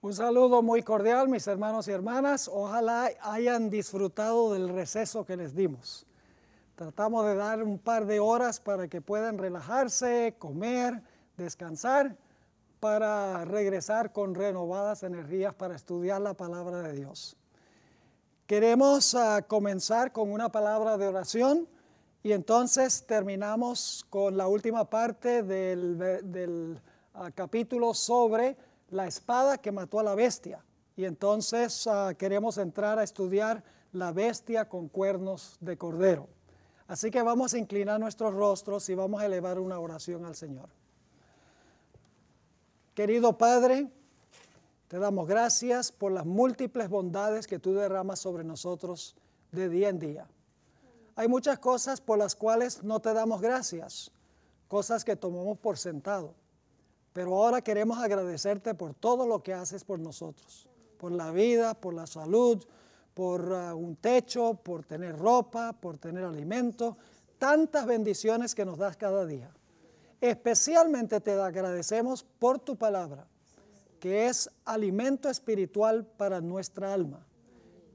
Un saludo muy cordial, mis hermanos y hermanas. Ojalá hayan disfrutado del receso que les dimos. Tratamos de dar un par de horas para que puedan relajarse, comer, descansar, para regresar con renovadas energías para estudiar la palabra de Dios. Queremos ah, comenzar con una palabra de oración y entonces terminamos con la última parte del, ah, capítulo sobre la espada que mató a la bestia. Y entonces ah, queremos entrar a estudiar la bestia con cuernos de cordero. Así que vamos a inclinar nuestros rostros y vamos a elevar una oración al Señor. Querido Padre, te damos gracias por las múltiples bondades que tú derramas sobre nosotros de día en día. Hay muchas cosas por las cuales no te damos gracias, cosas que tomamos por sentado pero ahora queremos agradecerte por todo lo que haces por nosotros, por la vida, por la salud, por ah, un techo, por tener ropa, por tener alimento, tantas bendiciones que nos das cada día. Especialmente te agradecemos por tu palabra, que es alimento espiritual para nuestra alma.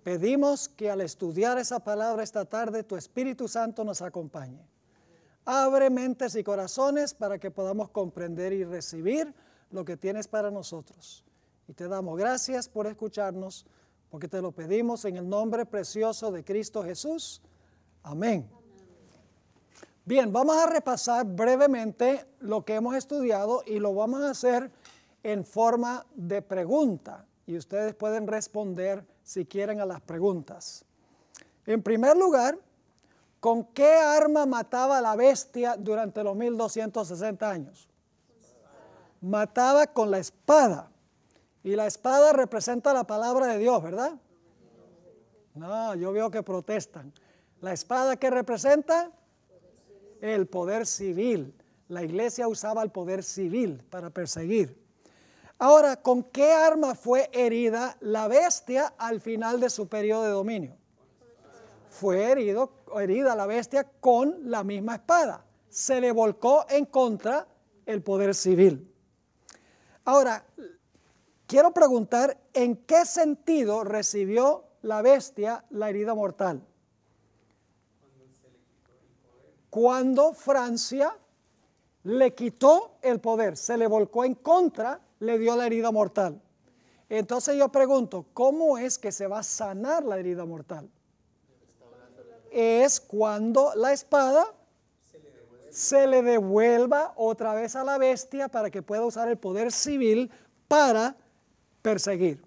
Pedimos que al estudiar esa palabra esta tarde, tu Espíritu Santo nos acompañe. Abre mentes y corazones para que podamos comprender y recibir lo que tienes para nosotros. Y te damos gracias por escucharnos, porque te lo pedimos en el nombre precioso de Cristo Jesús. Amén. Bien, vamos a repasar brevemente lo que hemos estudiado y lo vamos a hacer en forma de pregunta. Y ustedes pueden responder si quieren a las preguntas. En primer lugar, ¿Con qué arma mataba la bestia durante los 1260 años? Mataba con la espada. Y la espada representa la palabra de Dios, ¿verdad? No, yo veo que protestan. La espada qué representa el poder civil. La iglesia usaba el poder civil para perseguir. Ahora, ¿con qué arma fue herida la bestia al final de su periodo de dominio? fue herido, herida la bestia con la misma espada. Se le volcó en contra el poder civil. Ahora, quiero preguntar en qué sentido recibió la bestia la herida mortal. Cuando Francia le quitó el poder, se le volcó en contra, le dio la herida mortal. Entonces yo pregunto, ¿cómo es que se va a sanar la herida mortal? es cuando la espada se le, devuelva otra vez a la bestia para que pueda usar el poder civil para perseguir.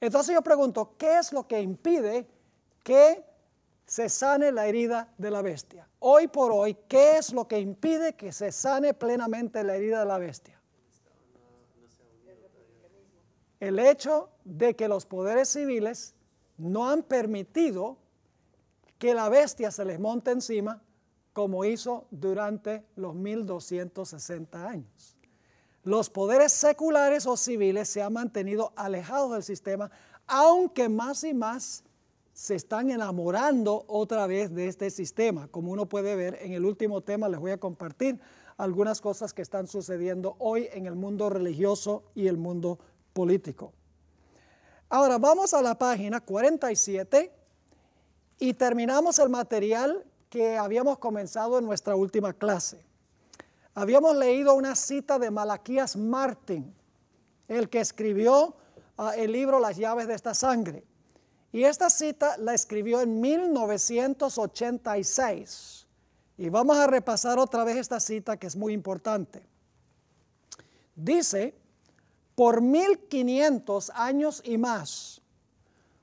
Entonces yo pregunto, ¿qué es lo que impide que se sane la herida de la bestia? Hoy por hoy, ¿qué es lo que impide que se sane plenamente la herida de la bestia? El hecho de que los poderes civiles no han permitido que la bestia se les monte encima, como hizo durante los 1260 años. Los poderes seculares o civiles se han mantenido alejados del sistema, aunque más y más se están enamorando otra vez de este sistema. Como uno puede ver, en el último tema les voy a compartir algunas cosas que están sucediendo hoy en el mundo religioso y el mundo político. Ahora vamos a la página 47 y terminamos el material que habíamos comenzado en nuestra última clase. Habíamos leído una cita de Malaquías Martin, el que escribió ah, el libro Las llaves de esta sangre. Y esta cita la escribió en 1986. Y vamos a repasar otra vez esta cita que es muy importante. Dice, por 1500 años y más,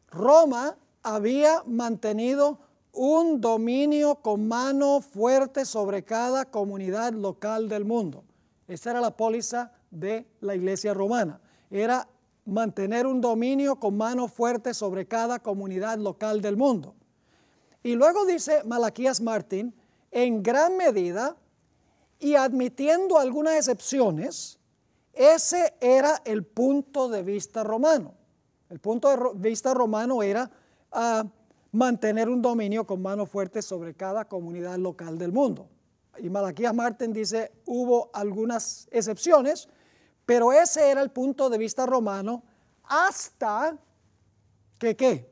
Roma había mantenido un dominio con mano fuerte sobre cada comunidad local del mundo. Esa era la póliza de la iglesia romana. Era mantener un dominio con mano fuerte sobre cada comunidad local del mundo. Y luego dice Malaquías Martín, en gran medida y admitiendo algunas excepciones, ese era el punto de vista romano. El punto de vista romano era a mantener un dominio con mano fuerte sobre cada comunidad local del mundo. Y Malaquías Marten dice, hubo algunas excepciones, pero ese era el punto de vista romano hasta que qué?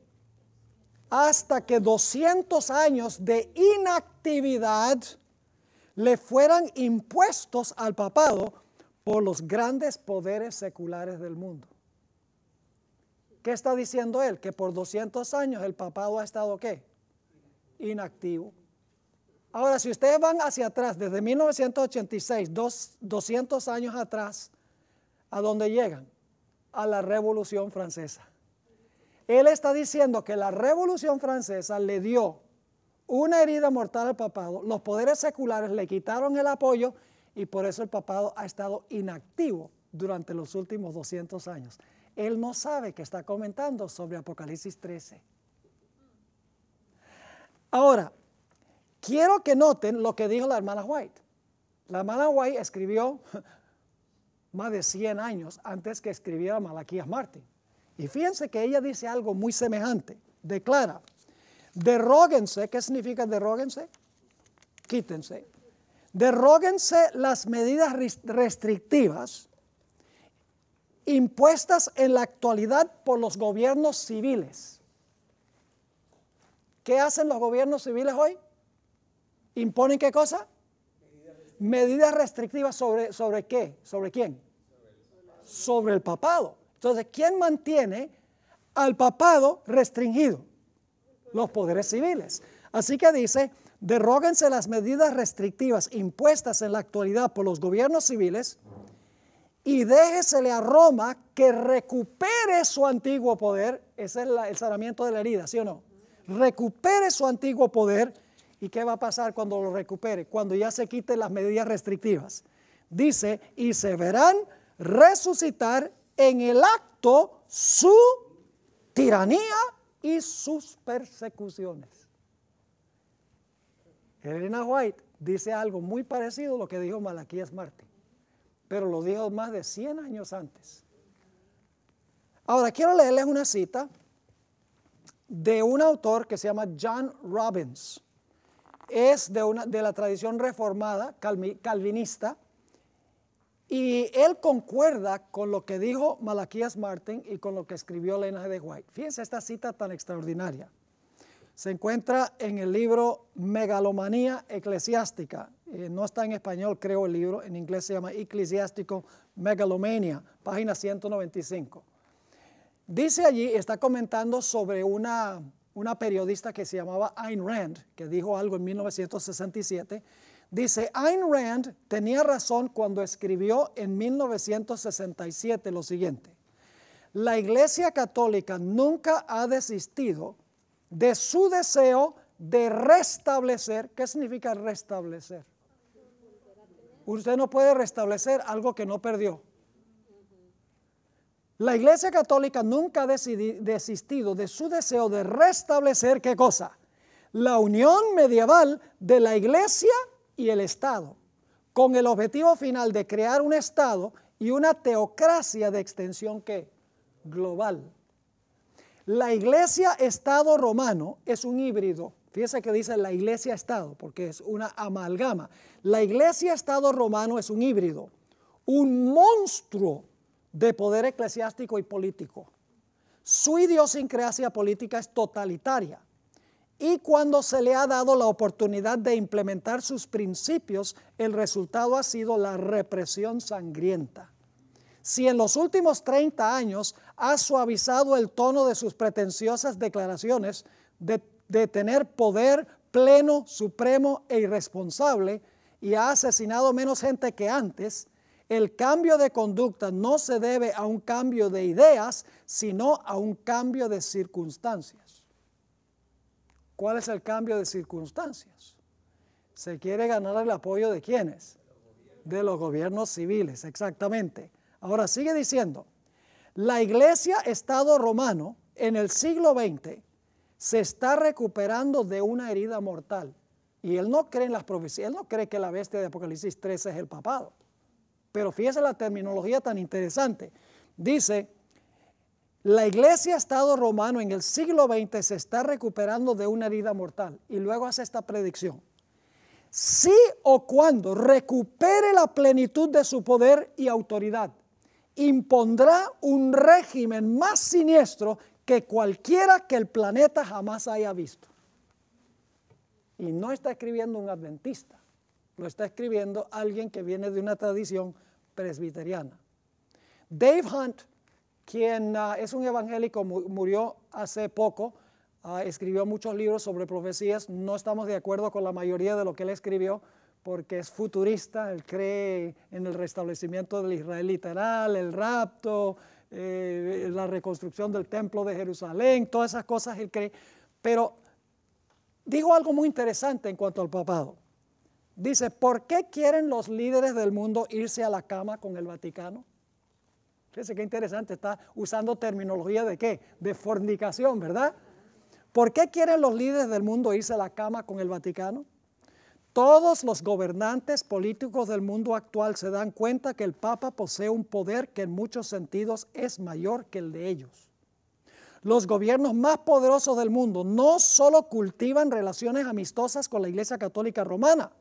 Hasta que 200 años de inactividad le fueran impuestos al papado por los grandes poderes seculares del mundo. ¿Qué está diciendo él? Que por 200 años el papado ha estado ¿qué? Inactivo. Ahora, si ustedes van hacia atrás, desde 1986, 200 años atrás, ¿a dónde llegan? A la Revolución Francesa. Él está diciendo que la Revolución Francesa le dio una herida mortal al papado, los poderes seculares le quitaron el apoyo y por eso el papado ha estado inactivo durante los últimos 200 años. Él no sabe que está comentando sobre Apocalipsis 13. Ahora, quiero que noten lo que dijo la hermana White. La hermana White escribió más de 100 años antes que escribiera Malaquías Martín. Y fíjense que ella dice algo muy semejante. Declara, derróguense, ¿qué significa derróguense? Quítense. Derróguense las medidas restrictivas impuestas en la actualidad por los gobiernos civiles. ¿Qué hacen los gobiernos civiles hoy? ¿Imponen qué cosa? Medidas restrictivas sobre, sobre qué? ¿Sobre quién? Sobre el papado. Entonces, ¿quién mantiene al papado restringido? Los poderes civiles. Así que dice, derróguense las medidas restrictivas impuestas en la actualidad por los gobiernos civiles y déjesele a Roma que recupere su antiguo poder. Ese es el sanamiento de la herida, ¿sí o no? Recupere su antiguo poder. ¿Y qué va a pasar cuando lo recupere? Cuando ya se quiten las medidas restrictivas. Dice, y se verán resucitar en el acto su tiranía y sus persecuciones. Elena White dice algo muy parecido a lo que dijo Malaquías Martín pero lo dijo más de 100 años antes. Ahora, quiero leerles una cita de un autor que se llama John Robbins. Es de, una, de la tradición reformada calvinista y él concuerda con lo que dijo Malaquías Martin y con lo que escribió Elena de White. Fíjense esta cita tan extraordinaria. Se encuentra en el libro Megalomanía Eclesiástica eh, no está en español, creo, el libro. En inglés se llama Eclesiástico Megalomania, página 195. Dice allí, está comentando sobre una, una periodista que se llamaba Ayn Rand, que dijo algo en 1967. Dice, Ayn Rand tenía razón cuando escribió en 1967 lo siguiente. La Iglesia Católica nunca ha desistido de su deseo de restablecer. ¿Qué significa restablecer? Usted no puede restablecer algo que no perdió. La Iglesia Católica nunca ha desistido de su deseo de restablecer qué cosa? La unión medieval de la Iglesia y el Estado, con el objetivo final de crear un Estado y una teocracia de extensión ¿qué? global. La Iglesia-Estado romano es un híbrido Fíjese que dice la iglesia-estado, porque es una amalgama. La iglesia-estado romano es un híbrido, un monstruo de poder eclesiástico y político. Su idiosincrasia política es totalitaria y cuando se le ha dado la oportunidad de implementar sus principios, el resultado ha sido la represión sangrienta. Si en los últimos 30 años ha suavizado el tono de sus pretenciosas declaraciones de de tener poder pleno, supremo e irresponsable y ha asesinado menos gente que antes, el cambio de conducta no se debe a un cambio de ideas, sino a un cambio de circunstancias. ¿Cuál es el cambio de circunstancias? Se quiere ganar el apoyo de quiénes? De los gobiernos civiles, exactamente. Ahora sigue diciendo, la iglesia Estado romano en el siglo XX se está recuperando de una herida mortal. Y él no cree en las profecías, él no cree que la bestia de Apocalipsis 13 es el papado. Pero fíjese la terminología tan interesante. Dice, la iglesia Estado romano en el siglo XX se está recuperando de una herida mortal. Y luego hace esta predicción. Si o cuando recupere la plenitud de su poder y autoridad, impondrá un régimen más siniestro que cualquiera que el planeta jamás haya visto. Y no está escribiendo un adventista, lo está escribiendo alguien que viene de una tradición presbiteriana. Dave Hunt, quien ah, es un evangélico, murió hace poco, ah, escribió muchos libros sobre profecías, no estamos de acuerdo con la mayoría de lo que él escribió, porque es futurista, él cree en el restablecimiento del Israel literal, el rapto, eh, la reconstrucción del templo de Jerusalén, todas esas cosas él cree. Pero digo algo muy interesante en cuanto al papado. Dice, ¿por qué quieren los líderes del mundo irse a la cama con el Vaticano? Fíjense qué interesante, está usando terminología de qué? De fornicación, ¿verdad? ¿Por qué quieren los líderes del mundo irse a la cama con el Vaticano? Todos los gobernantes políticos del mundo actual se dan cuenta que el Papa posee un poder que en muchos sentidos es mayor que el de ellos. Los gobiernos más poderosos del mundo no solo cultivan relaciones amistosas con la Iglesia Católica Romana,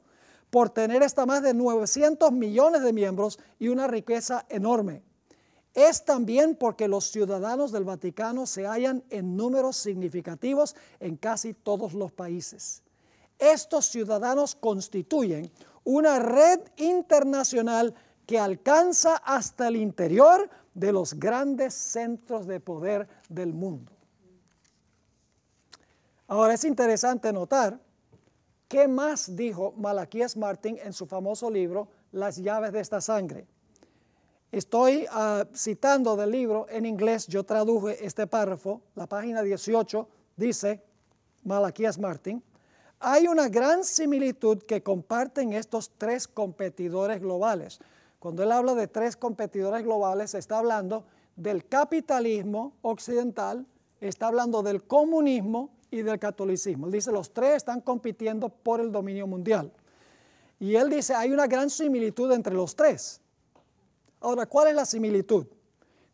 por tener esta más de 900 millones de miembros y una riqueza enorme. Es también porque los ciudadanos del Vaticano se hallan en números significativos en casi todos los países estos ciudadanos constituyen una red internacional que alcanza hasta el interior de los grandes centros de poder del mundo. Ahora es interesante notar qué más dijo Malaquías Martín en su famoso libro Las llaves de esta sangre. Estoy ah, citando del libro en inglés, yo traduje este párrafo, la página 18 dice Malaquías Martín, hay una gran similitud que comparten estos tres competidores globales. Cuando él habla de tres competidores globales, está hablando del capitalismo occidental, está hablando del comunismo y del catolicismo. dice, los tres están compitiendo por el dominio mundial. Y él dice, hay una gran similitud entre los tres. Ahora, ¿cuál es la similitud?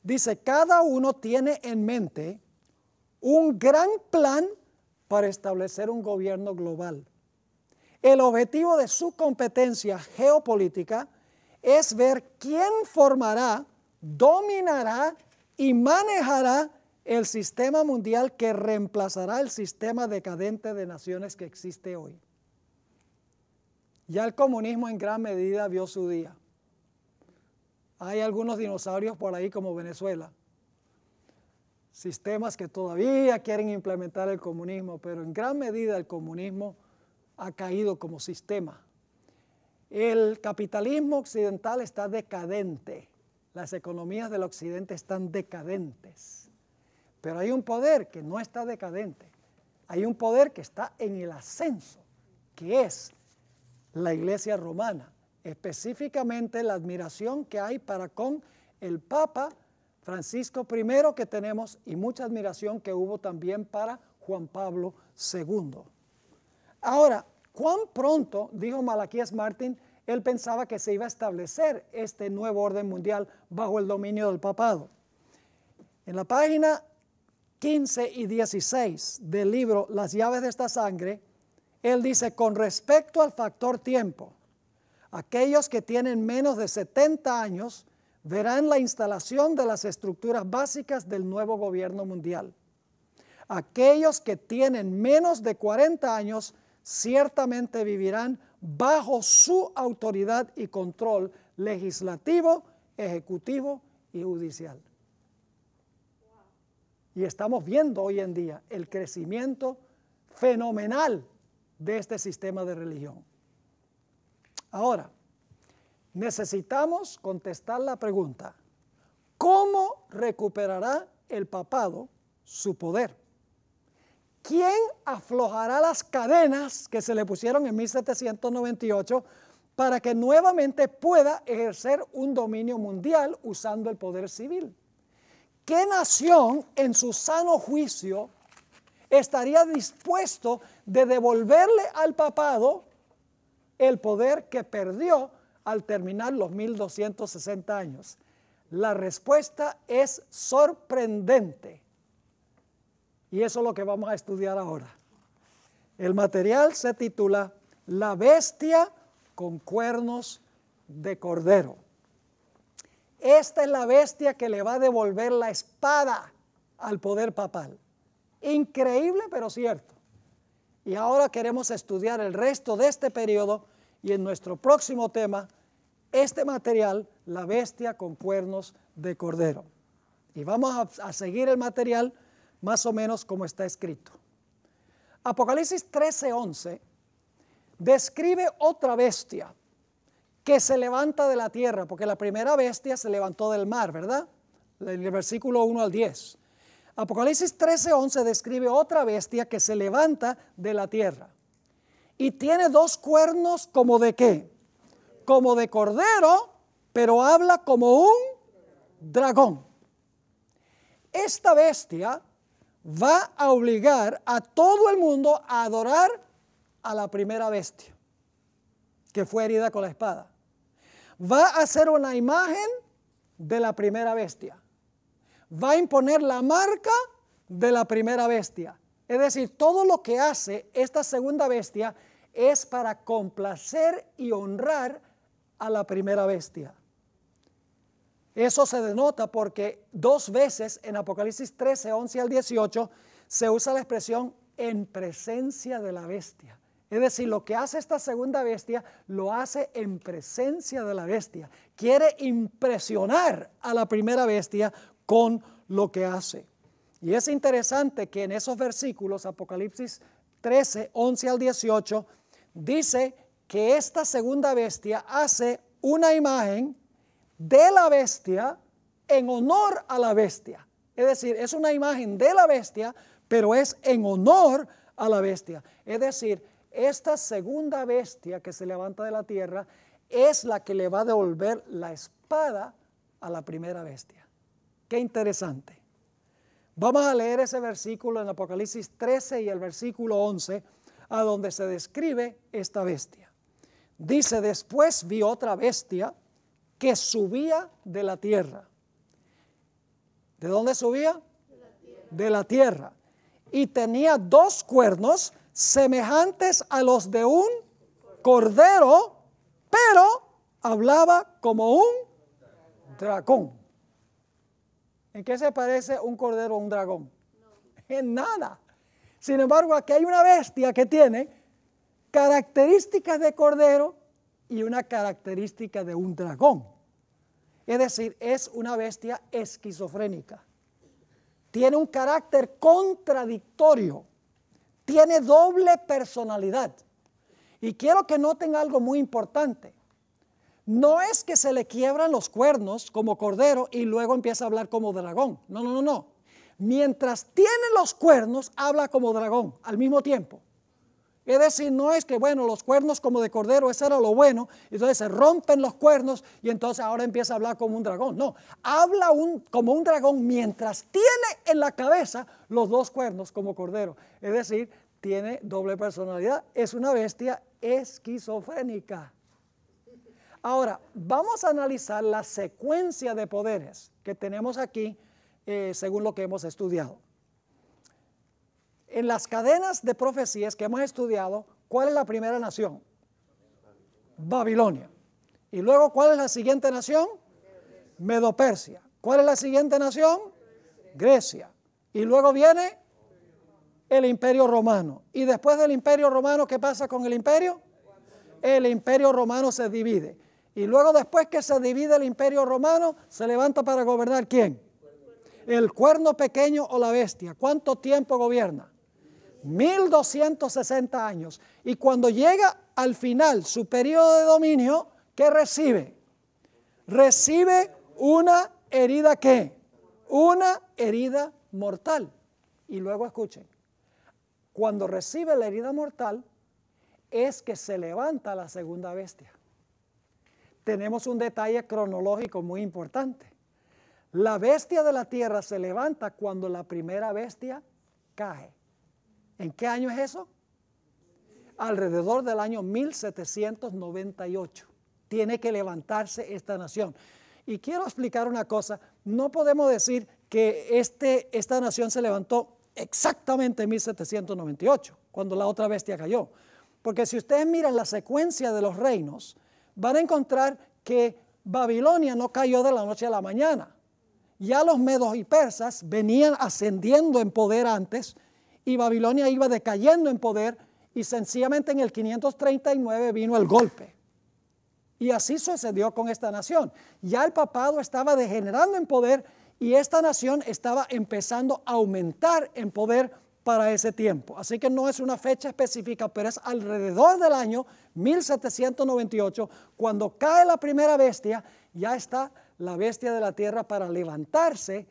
Dice, cada uno tiene en mente un gran plan para establecer un gobierno global. El objetivo de su competencia geopolítica es ver quién formará, dominará y manejará el sistema mundial que reemplazará el sistema decadente de naciones que existe hoy. Ya el comunismo en gran medida vio su día. Hay algunos dinosaurios por ahí como Venezuela, sistemas que todavía quieren implementar el comunismo, pero en gran medida el comunismo ha caído como sistema. El capitalismo occidental está decadente, las economías del occidente están decadentes, pero hay un poder que no está decadente, hay un poder que está en el ascenso, que es la iglesia romana, específicamente la admiración que hay para con el Papa Francisco I que tenemos y mucha admiración que hubo también para Juan Pablo II. Ahora, cuán pronto, dijo Malaquías Martín, él pensaba que se iba a establecer este nuevo orden mundial bajo el dominio del papado. En la página 15 y 16 del libro Las llaves de esta sangre, él dice, con respecto al factor tiempo, aquellos que tienen menos de 70 años verán la instalación de las estructuras básicas del nuevo gobierno mundial. Aquellos que tienen menos de 40 años ciertamente vivirán bajo su autoridad y control legislativo, ejecutivo y judicial. Y estamos viendo hoy en día el crecimiento fenomenal de este sistema de religión. Ahora, Necesitamos contestar la pregunta, ¿cómo recuperará el papado su poder? ¿Quién aflojará las cadenas que se le pusieron en 1798 para que nuevamente pueda ejercer un dominio mundial usando el poder civil? ¿Qué nación en su sano juicio estaría dispuesto de devolverle al papado el poder que perdió al terminar los 1260 años? La respuesta es sorprendente. Y eso es lo que vamos a estudiar ahora. El material se titula La bestia con cuernos de cordero. Esta es la bestia que le va a devolver la espada al poder papal. Increíble, pero cierto. Y ahora queremos estudiar el resto de este periodo y en nuestro próximo tema, este material, la bestia con cuernos de cordero. Y vamos a, seguir el material más o menos como está escrito. Apocalipsis 13:11 describe otra bestia que se levanta de la tierra, porque la primera bestia se levantó del mar, ¿verdad? El versículo 1 al 10. Apocalipsis 13:11 describe otra bestia que se levanta de la tierra y tiene dos cuernos como de qué? Como de cordero, pero habla como un dragón. Esta bestia va a obligar a todo el mundo a adorar a la primera bestia, que fue herida con la espada. Va a hacer una imagen de la primera bestia. Va a imponer la marca de la primera bestia. Es decir, todo lo que hace esta segunda bestia es para complacer y honrar a la primera bestia. Eso se denota porque dos veces en Apocalipsis 13, 11 al 18 se usa la expresión en presencia de la bestia. Es decir, lo que hace esta segunda bestia lo hace en presencia de la bestia. Quiere impresionar a la primera bestia con lo que hace. Y es interesante que en esos versículos, Apocalipsis 13, 11 al 18, dice que esta segunda bestia hace una imagen de la bestia en honor a la bestia. Es decir, es una imagen de la bestia, pero es en honor a la bestia. Es decir, esta segunda bestia que se levanta de la tierra es la que le va a devolver la espada a la primera bestia. Qué interesante. Vamos a leer ese versículo en Apocalipsis 13 y el versículo 11 a donde se describe esta bestia. Dice, después vi otra bestia que subía de la tierra. ¿De dónde subía? De la tierra. De la tierra. Y tenía dos cuernos semejantes a los de un cordero, pero hablaba como un dragón. ¿En qué se parece un cordero a un dragón? En nada. Sin embargo, aquí hay una bestia que tiene características de cordero y una característica de un dragón. Es decir, es una bestia esquizofrénica. Tiene un carácter contradictorio. Tiene doble personalidad. Y quiero que noten algo muy importante. No es que se le quiebran los cuernos como cordero y luego empieza a hablar como dragón. No, no, no, no mientras tiene los cuernos, habla como dragón al mismo tiempo. Es decir, no es que, bueno, los cuernos como de cordero, eso era lo bueno, entonces se rompen los cuernos y entonces ahora empieza a hablar como un dragón. No, habla como un dragón mientras tiene en la cabeza los dos cuernos como cordero. Es decir, tiene doble personalidad, es una bestia esquizofrénica. Ahora, vamos a analizar la secuencia de poderes que tenemos aquí eh, según lo que hemos estudiado. En las cadenas de profecías que hemos estudiado, ¿cuál es la primera nación? Babilonia. Y luego, ¿cuál es la siguiente nación? Medopersia. ¿Cuál es la siguiente nación? Grecia. Y luego viene el imperio romano. Y después del imperio romano, ¿qué pasa con el imperio? El imperio romano se divide. Y luego después que se divide el imperio romano, se levanta para gobernar quién? el cuerno pequeño o la bestia, ¿cuánto tiempo gobierna? 1260 años. Y cuando llega al final su periodo de dominio, ¿qué recibe? Recibe una herida qué? Una herida mortal. Y luego escuchen, cuando recibe la herida mortal es que se levanta la segunda bestia. Tenemos un detalle cronológico muy importante. La bestia de la tierra se levanta cuando la primera bestia cae. ¿En qué año es eso? Alrededor del año 1798. Tiene que levantarse esta nación. Y quiero explicar una cosa. No podemos decir que este, esta nación se levantó exactamente en 1798, cuando la otra bestia cayó. Porque si ustedes miran la secuencia de los reinos, van a encontrar que Babilonia no cayó de la noche a la mañana. Ya los medos y persas venían ascendiendo en poder antes y Babilonia iba decayendo en poder y sencillamente en el 539 vino el golpe. Y así sucedió con esta nación. Ya el papado estaba degenerando en poder y esta nación estaba empezando a aumentar en poder para ese tiempo. Así que no es una fecha específica, pero es alrededor del año 1798, cuando cae la primera bestia, ya está la bestia de la tierra para levantarse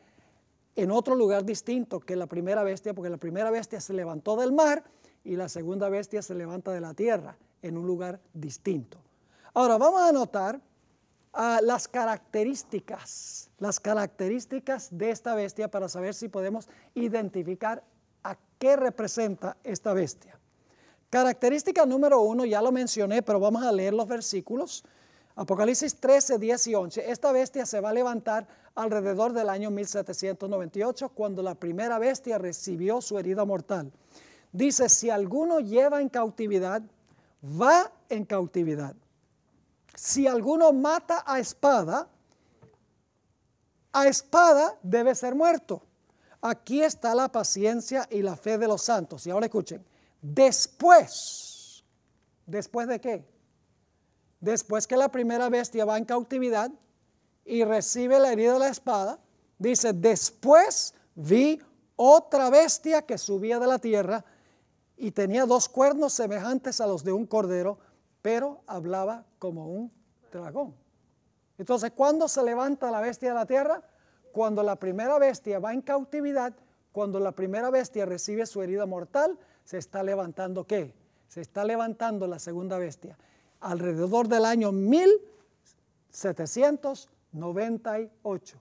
en otro lugar distinto que la primera bestia, porque la primera bestia se levantó del mar y la segunda bestia se levanta de la tierra en un lugar distinto. Ahora vamos a anotar ah, las características, las características de esta bestia para saber si podemos identificar a qué representa esta bestia. Característica número uno, ya lo mencioné, pero vamos a leer los versículos. Apocalipsis 13, 10 y 11. Esta bestia se va a levantar alrededor del año 1798, cuando la primera bestia recibió su herida mortal. Dice, si alguno lleva en cautividad, va en cautividad. Si alguno mata a espada, a espada debe ser muerto. Aquí está la paciencia y la fe de los santos. Y ahora escuchen, después, después de qué? después que la primera bestia va en cautividad y recibe la herida de la espada, dice, después vi otra bestia que subía de la tierra y tenía dos cuernos semejantes a los de un cordero, pero hablaba como un dragón. Entonces, ¿cuándo se levanta la bestia de la tierra? Cuando la primera bestia va en cautividad, cuando la primera bestia recibe su herida mortal, se está levantando qué? Se está levantando la segunda bestia alrededor del año 1798.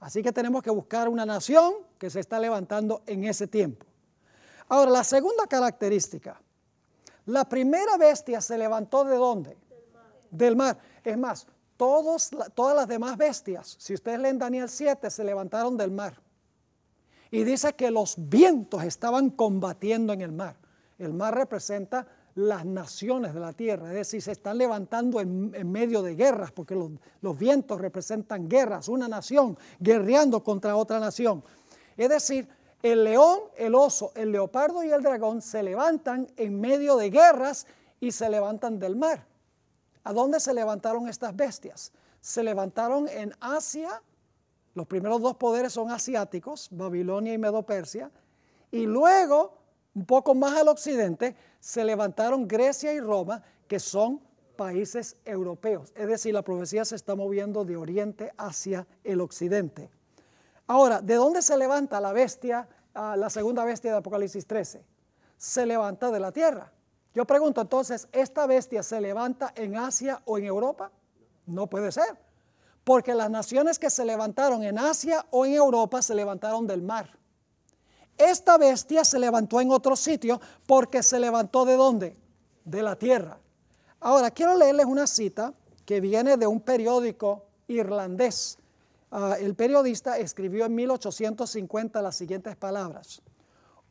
Así que tenemos que buscar una nación que se está levantando en ese tiempo. Ahora, la segunda característica. La primera bestia se levantó de dónde? Del mar. Es más, todas las demás bestias, si ustedes leen Daniel 7, se levantaron del mar. Y dice que los vientos estaban combatiendo en el mar. El mar representa las naciones de la tierra, es decir, se están levantando en, medio de guerras, porque los, los, vientos representan guerras, una nación guerreando contra otra nación. Es decir, el león, el oso, el leopardo y el dragón se levantan en medio de guerras y se levantan del mar. ¿A dónde se levantaron estas bestias? Se levantaron en Asia, los primeros dos poderes son asiáticos, Babilonia y Medo-Persia, y luego un poco más al occidente se levantaron Grecia y Roma, que son países europeos. Es decir, la profecía se está moviendo de oriente hacia el occidente. Ahora, ¿de dónde se levanta la bestia, ah, la segunda bestia de Apocalipsis 13? Se levanta de la tierra. Yo pregunto entonces, ¿esta bestia se levanta en Asia o en Europa? No puede ser, porque las naciones que se levantaron en Asia o en Europa se levantaron del mar. Esta bestia se levantó en otro sitio porque se levantó de dónde? De la tierra. Ahora, quiero leerles una cita que viene de un periódico irlandés. Ah, el periodista escribió en 1850 las siguientes palabras.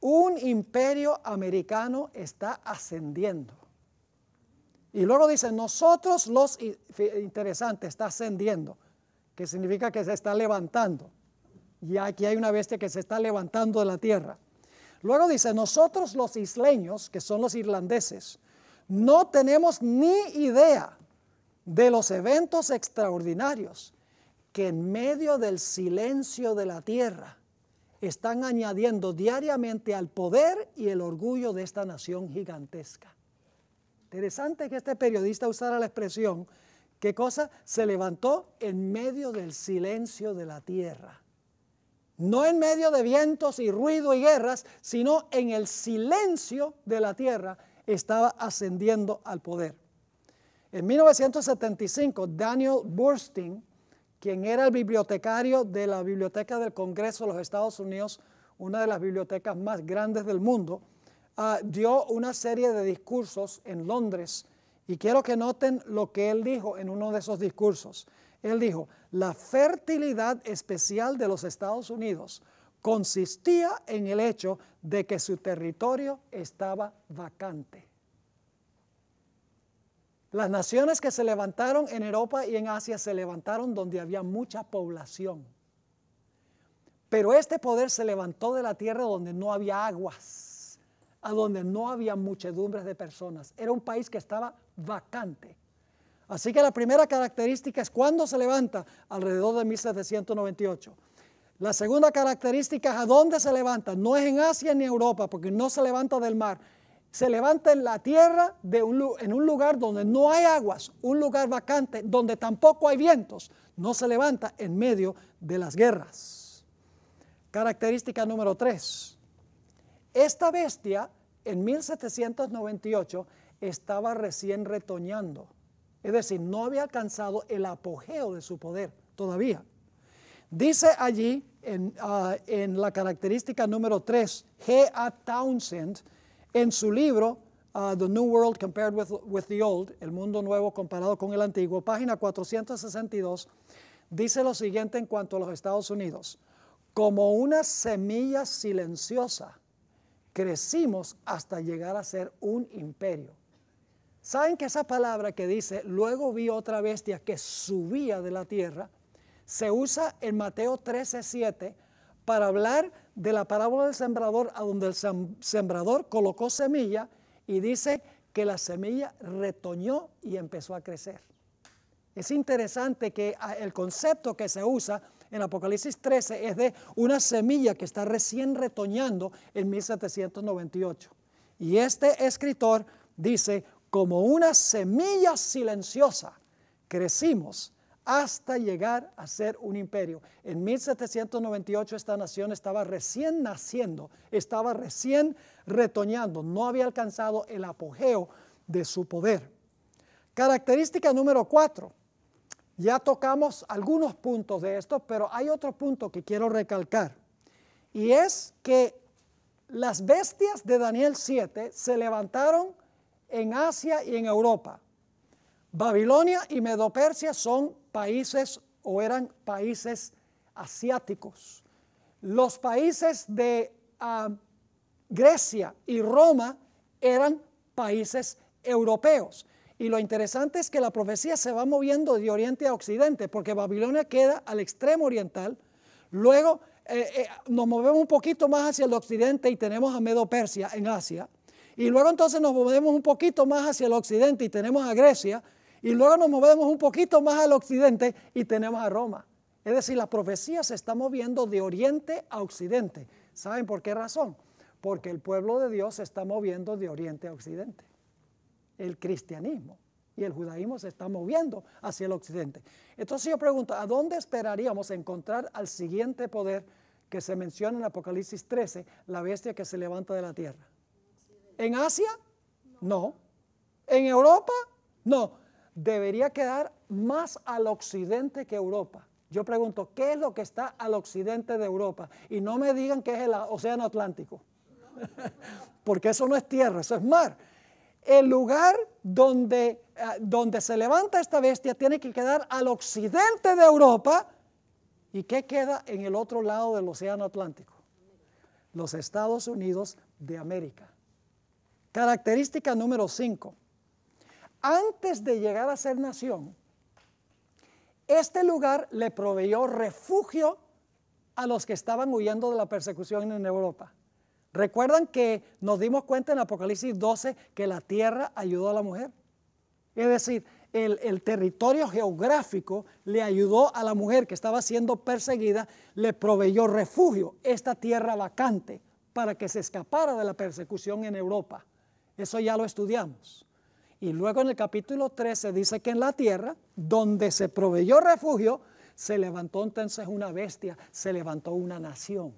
Un imperio americano está ascendiendo. Y luego dice, nosotros los, interesantes, está ascendiendo, que significa que se está levantando y aquí hay una bestia que se está levantando de la tierra. Luego dice, nosotros los isleños, que son los irlandeses, no tenemos ni idea de los eventos extraordinarios que en medio del silencio de la tierra están añadiendo diariamente al poder y el orgullo de esta nación gigantesca. Interesante que este periodista usara la expresión, ¿qué cosa? Se levantó en medio del silencio de la tierra no en medio de vientos y ruido y guerras, sino en el silencio de la tierra, estaba ascendiendo al poder. En 1975, Daniel Burstein, quien era el bibliotecario de la Biblioteca del Congreso de los Estados Unidos, una de las bibliotecas más grandes del mundo, ah, dio una serie de discursos en Londres. Y quiero que noten lo que él dijo en uno de esos discursos. Él dijo, la fertilidad especial de los Estados Unidos consistía en el hecho de que su territorio estaba vacante. Las naciones que se levantaron en Europa y en Asia se levantaron donde había mucha población. Pero este poder se levantó de la tierra donde no había aguas, a donde no había muchedumbres de personas. Era un país que estaba vacante. Así que la primera característica es cuándo se levanta, alrededor de 1798. La segunda característica es a dónde se levanta. No es en Asia ni Europa, porque no se levanta del mar. Se levanta en la tierra, en un lugar donde no hay aguas, un lugar vacante, donde tampoco hay vientos. No se levanta en medio de las guerras. Característica número tres. Esta bestia en 1798 estaba recién retoñando. Es decir, no había alcanzado el apogeo de su poder todavía. Dice allí en, ah, la característica número 3, G. A. Townsend, en su libro ah, The New World Compared with the Old, El Mundo Nuevo comparado con el Antiguo, página 462, dice lo siguiente en cuanto a los Estados Unidos. Como una semilla silenciosa, crecimos hasta llegar a ser un imperio ¿Saben que esa palabra que dice, luego vi otra bestia que subía de la tierra, se usa en Mateo 13, 7 para hablar de la parábola del sembrador, a donde el sembrador colocó semilla y dice que la semilla retoñó y empezó a crecer. Es interesante que ah, el concepto que se usa en Apocalipsis 13 es de una semilla que está recién retoñando en 1798. Y este escritor dice, como una semilla silenciosa, crecimos hasta llegar a ser un imperio. En 1798 esta nación estaba recién naciendo, estaba recién retoñando, no había alcanzado el apogeo de su poder. Característica número cuatro. Ya tocamos algunos puntos de esto, pero hay otro punto que quiero recalcar. Y es que las bestias de Daniel 7 se levantaron en Asia y en Europa. Babilonia y Medopersia son países o eran países asiáticos. Los países de ah, Grecia y Roma eran países europeos. Y lo interesante es que la profecía se va moviendo de oriente a occidente, porque Babilonia queda al extremo oriental, luego eh, eh, nos movemos un poquito más hacia el occidente y tenemos a Medo Persia en Asia, y luego entonces nos movemos un poquito más hacia el occidente y tenemos a Grecia. Y luego nos movemos un poquito más al occidente y tenemos a Roma. Es decir, la profecía se está moviendo de oriente a occidente. ¿Saben por qué razón? Porque el pueblo de Dios se está moviendo de oriente a occidente. El cristianismo y el judaísmo se están moviendo hacia el occidente. Entonces yo pregunto, ¿a dónde esperaríamos encontrar al siguiente poder que se menciona en Apocalipsis 13, la bestia que se levanta de la tierra? ¿En Asia? No. ¿En Europa? No. Debería quedar más al occidente que Europa. Yo pregunto, ¿qué es lo que está al occidente de Europa? Y no me digan que es el Océano Atlántico, porque eso no es tierra, eso es mar. El lugar donde, eh, donde se levanta esta bestia tiene que quedar al occidente de Europa. ¿Y qué queda en el otro lado del Océano Atlántico? Los Estados Unidos de América. Característica número 5. Antes de llegar a ser nación, este lugar le proveyó refugio a los que estaban huyendo de la persecución en Europa. Recuerdan que nos dimos cuenta en Apocalipsis 12 que la tierra ayudó a la mujer. Es decir, el, el, territorio geográfico le ayudó a la mujer que estaba siendo perseguida, le proveyó refugio, esta tierra vacante, para que se escapara de la persecución en Europa. Eso ya lo estudiamos. Y luego en el capítulo 13 dice que en la tierra, donde se proveyó refugio, se levantó entonces una bestia, se levantó una nación.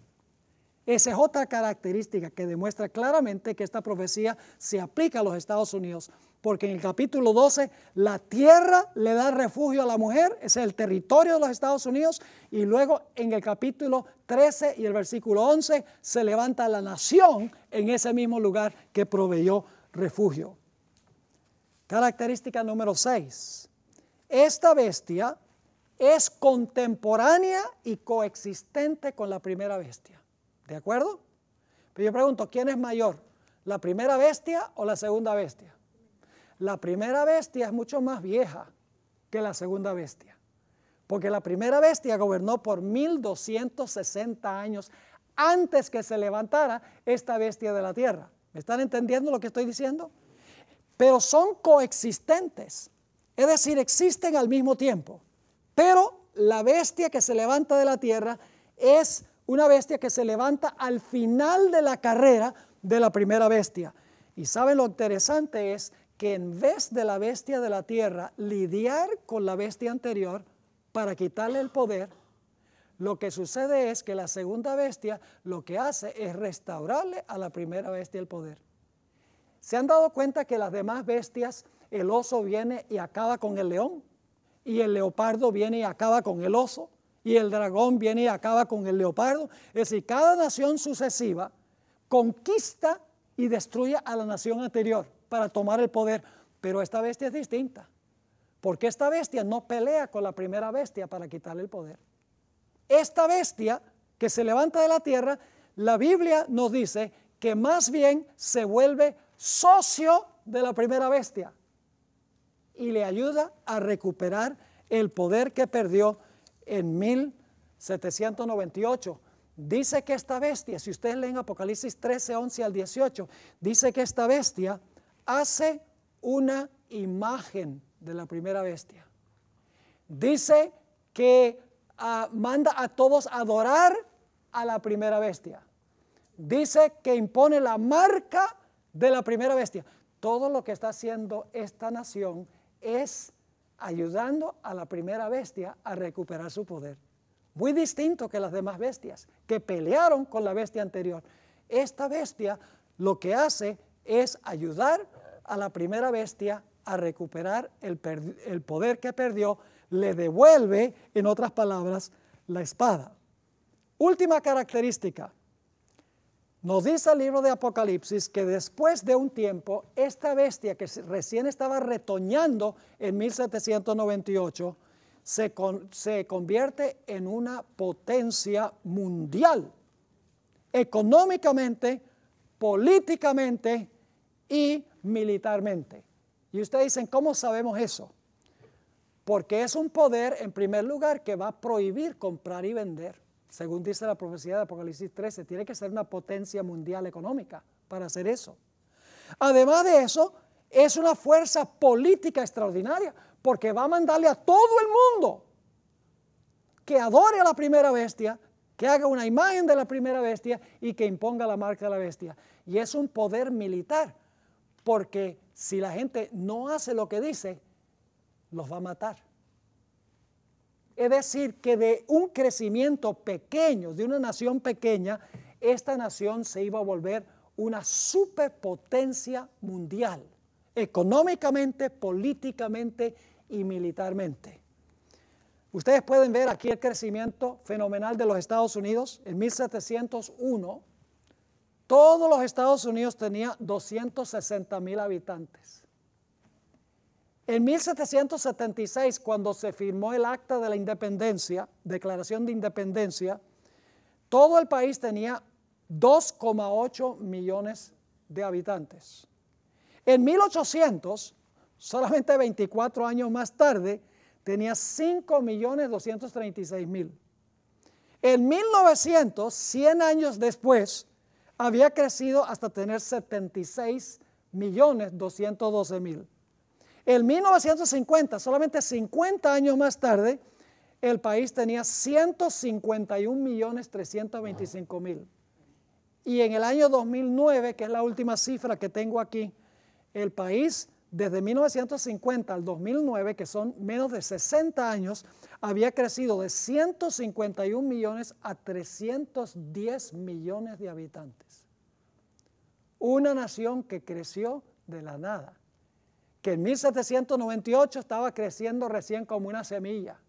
Esa es otra característica que demuestra claramente que esta profecía se aplica a los Estados Unidos porque en el capítulo 12 la tierra le da refugio a la mujer, es el territorio de los Estados Unidos, y luego en el capítulo 13 y el versículo 11 se levanta la nación en ese mismo lugar que proveyó refugio. Característica número 6. Esta bestia es contemporánea y coexistente con la primera bestia. ¿De acuerdo? Pero yo pregunto, ¿quién es mayor? ¿La primera bestia o la segunda bestia? La primera bestia es mucho más vieja que la segunda bestia, porque la primera bestia gobernó por 1260 años antes que se levantara esta bestia de la tierra. ¿Me están entendiendo lo que estoy diciendo? Pero son coexistentes, es decir, existen al mismo tiempo, pero la bestia que se levanta de la tierra es una bestia que se levanta al final de la carrera de la primera bestia. Y saben lo interesante es que en vez de la bestia de la tierra lidiar con la bestia anterior para quitarle el poder, lo que sucede es que la segunda bestia lo que hace es restaurarle a la primera bestia el poder. ¿Se han dado cuenta que las demás bestias, el oso viene y acaba con el león? Y el leopardo viene y acaba con el oso. Y el dragón viene y acaba con el leopardo. Es decir, cada nación sucesiva conquista y destruye a la nación anterior para tomar el poder, pero esta bestia es distinta, porque esta bestia no pelea con la primera bestia para quitarle el poder. Esta bestia que se levanta de la tierra, la Biblia nos dice que más bien se vuelve socio de la primera bestia y le ayuda a recuperar el poder que perdió en 1798. Dice que esta bestia, si ustedes leen Apocalipsis 13, 11 al 18, dice que esta bestia hace una imagen de la primera bestia. Dice que ah, manda a todos adorar a la primera bestia. Dice que impone la marca de la primera bestia. Todo lo que está haciendo esta nación es ayudando a la primera bestia a recuperar su poder. Muy distinto que las demás bestias que pelearon con la bestia anterior. Esta bestia lo que hace es ayudar a la primera bestia a recuperar el, poder que perdió, le devuelve, en otras palabras, la espada. Última característica. Nos dice el libro de Apocalipsis que después de un tiempo, esta bestia que recién estaba retoñando en 1798, se, se convierte en una potencia mundial, económicamente, políticamente, y militarmente. Y ustedes dicen, ¿cómo sabemos eso? Porque es un poder, en primer lugar, que va a prohibir comprar y vender. Según dice la profecía de Apocalipsis 13, tiene que ser una potencia mundial económica para hacer eso. Además de eso, es una fuerza política extraordinaria, porque va a mandarle a todo el mundo que adore a la primera bestia, que haga una imagen de la primera bestia y que imponga la marca de la bestia. Y es un poder militar porque si la gente no hace lo que dice, los va a matar. Es decir, que de un crecimiento pequeño, de una nación pequeña, esta nación se iba a volver una superpotencia mundial, económicamente, políticamente y militarmente. Ustedes pueden ver aquí el crecimiento fenomenal de los Estados Unidos. En 1701 todos los Estados Unidos tenía 260 mil habitantes. En 1776, cuando se firmó el Acta de la Independencia, Declaración de Independencia, todo el país tenía 2,8 millones de habitantes. En 1800, solamente 24 años más tarde, tenía 5,236,000. mil. En 1900, 100 años después, había crecido hasta tener 76 millones 212 mil. En 1950, solamente 50 años más tarde, el país tenía 151 millones 325 mil. Y en el año 2009, que es la última cifra que tengo aquí, el país desde 1950 al 2009, que son menos de 60 años, había crecido de 151 millones a 310 millones de habitantes. Una nación que creció de la nada, que en 1798 estaba creciendo recién como una semilla,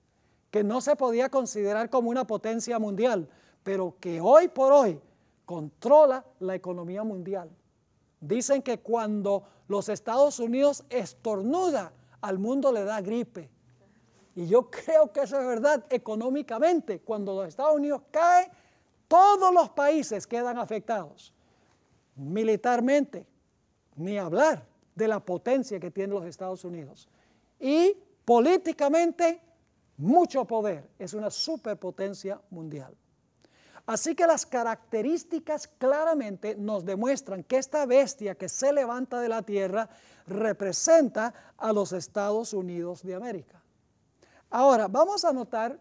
que no se podía considerar como una potencia mundial, pero que hoy por hoy controla la economía mundial. Dicen que cuando los Estados Unidos estornuda, al mundo le da gripe. Y yo creo que eso es verdad económicamente. Cuando los Estados Unidos cae, todos los países quedan afectados. Militarmente, ni hablar de la potencia que tienen los Estados Unidos. Y políticamente, mucho poder. Es una superpotencia mundial. Así que las características claramente nos demuestran que esta bestia que se levanta de la tierra representa a los Estados Unidos de América. Ahora, vamos a notar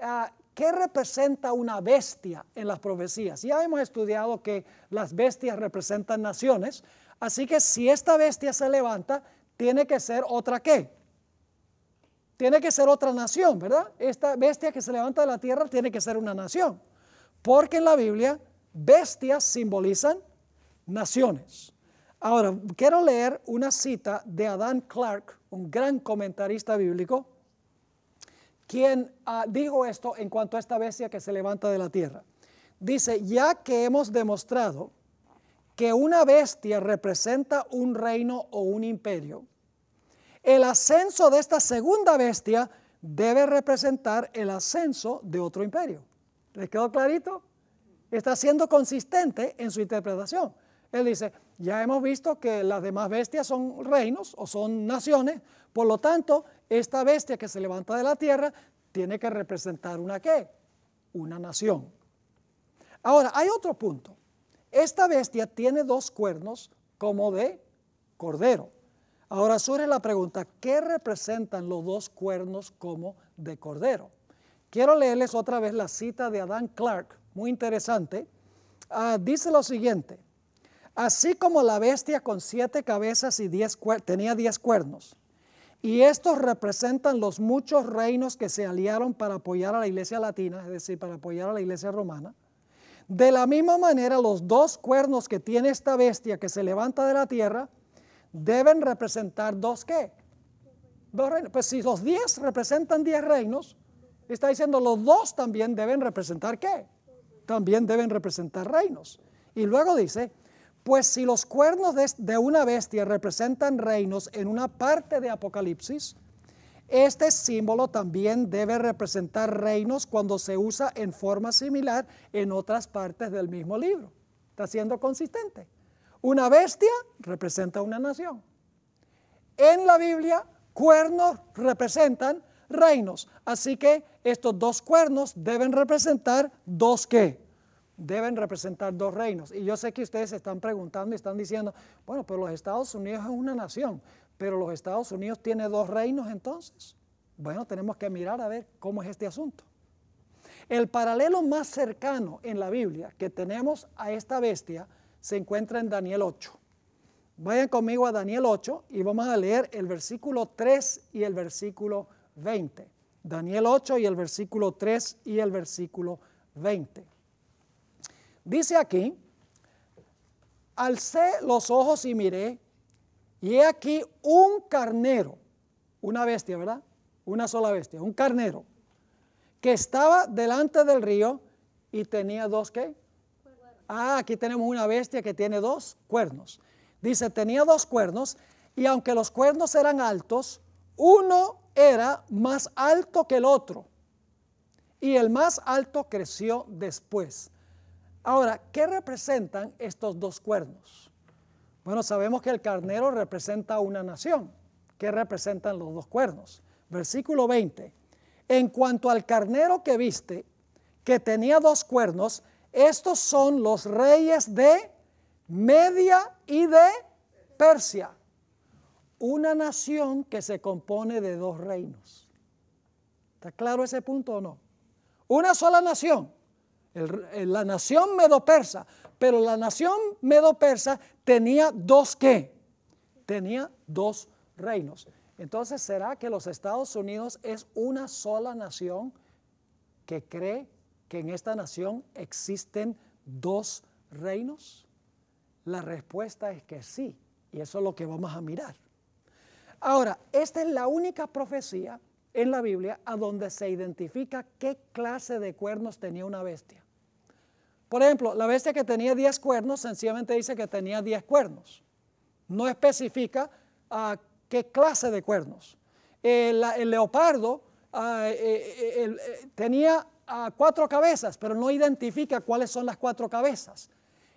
ah, qué representa una bestia en las profecías. Ya hemos estudiado que las bestias representan naciones, así que si esta bestia se levanta, tiene que ser otra qué, tiene que ser otra nación, ¿verdad? Esta bestia que se levanta de la tierra tiene que ser una nación. Porque en la Biblia, bestias simbolizan naciones. Ahora, quiero leer una cita de Adam Clark, un gran comentarista bíblico, quien ah, dijo esto en cuanto a esta bestia que se levanta de la tierra. Dice, ya que hemos demostrado que una bestia representa un reino o un imperio, el ascenso de esta segunda bestia debe representar el ascenso de otro imperio. ¿Les quedó clarito? Está siendo consistente en su interpretación. Él dice, ya hemos visto que las demás bestias son reinos o son naciones, por lo tanto, esta bestia que se levanta de la tierra tiene que representar una qué? Una nación. Ahora, hay otro punto. Esta bestia tiene dos cuernos como de cordero. Ahora surge la pregunta, ¿qué representan los dos cuernos como de cordero? Quiero leerles otra vez la cita de Adán Clark, muy interesante. Ah, dice lo siguiente, así como la bestia con siete cabezas y tenía diez cuernos, y estos representan los muchos reinos que se aliaron para apoyar a la iglesia latina, es decir, para apoyar a la iglesia romana. De la misma manera, los dos cuernos que tiene esta bestia que se levanta de la tierra deben representar dos qué? Dos reinos. Pues si los diez representan diez reinos, Está diciendo los dos también deben representar qué? También deben representar reinos. Y luego dice, pues si los cuernos de, de una bestia representan reinos en una parte de Apocalipsis, este símbolo también debe representar reinos cuando se usa en forma similar en otras partes del mismo libro. Está siendo consistente. Una bestia representa una nación. En la Biblia, cuernos representan reinos. Así que estos dos cuernos deben representar dos qué? Deben representar dos reinos. Y yo sé que ustedes están preguntando y están diciendo, bueno, pero los Estados Unidos es una nación, pero los Estados Unidos tiene dos reinos entonces. Bueno, tenemos que mirar a ver cómo es este asunto. El paralelo más cercano en la Biblia que tenemos a esta bestia se encuentra en Daniel 8. Vayan conmigo a Daniel 8 y vamos a leer el versículo 3 y el versículo 20. Daniel 8 y el versículo 3 y el versículo 20. Dice aquí, alcé los ojos y miré, y he aquí un carnero, una bestia, ¿verdad? Una sola bestia, un carnero, que estaba delante del río y tenía dos qué? Ah, aquí tenemos una bestia que tiene dos cuernos. Dice, tenía dos cuernos y aunque los cuernos eran altos, uno era más alto que el otro. Y el más alto creció después. Ahora, ¿qué representan estos dos cuernos? Bueno, sabemos que el carnero representa una nación. ¿Qué representan los dos cuernos? Versículo 20. En cuanto al carnero que viste, que tenía dos cuernos, estos son los reyes de Media y de Persia una nación que se compone de dos reinos. ¿Está claro ese punto o no? Una sola nación, eh, la nación medo-persa, pero la nación medo-persa tenía dos qué? Tenía dos reinos. Entonces, ¿será que los Estados Unidos es una sola nación que cree que en esta nación existen dos reinos? La respuesta es que sí, y eso es lo que vamos a mirar. Ahora, esta es la única profecía en la Biblia a donde se identifica qué clase de cuernos tenía una bestia. Por ejemplo, la bestia que tenía 10 cuernos sencillamente dice que tenía 10 cuernos. No especifica a ah, qué clase de cuernos. Eh, el, leopardo ah, eh, eh, tenía ah, cuatro cabezas, pero no identifica cuáles son las cuatro cabezas.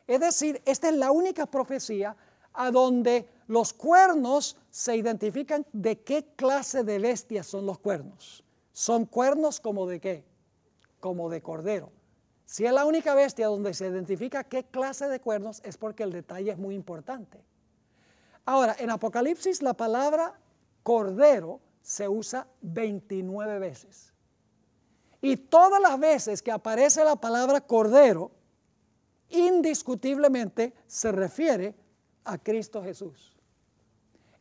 Es decir, esta es la única profecía a donde los cuernos se identifican de qué clase de bestia son los cuernos. Son cuernos como de qué? Como de cordero. Si es la única bestia donde se identifica qué clase de cuernos es porque el detalle es muy importante. Ahora, en Apocalipsis la palabra cordero se usa 29 veces. Y todas las veces que aparece la palabra cordero, indiscutiblemente se refiere a Cristo Jesús.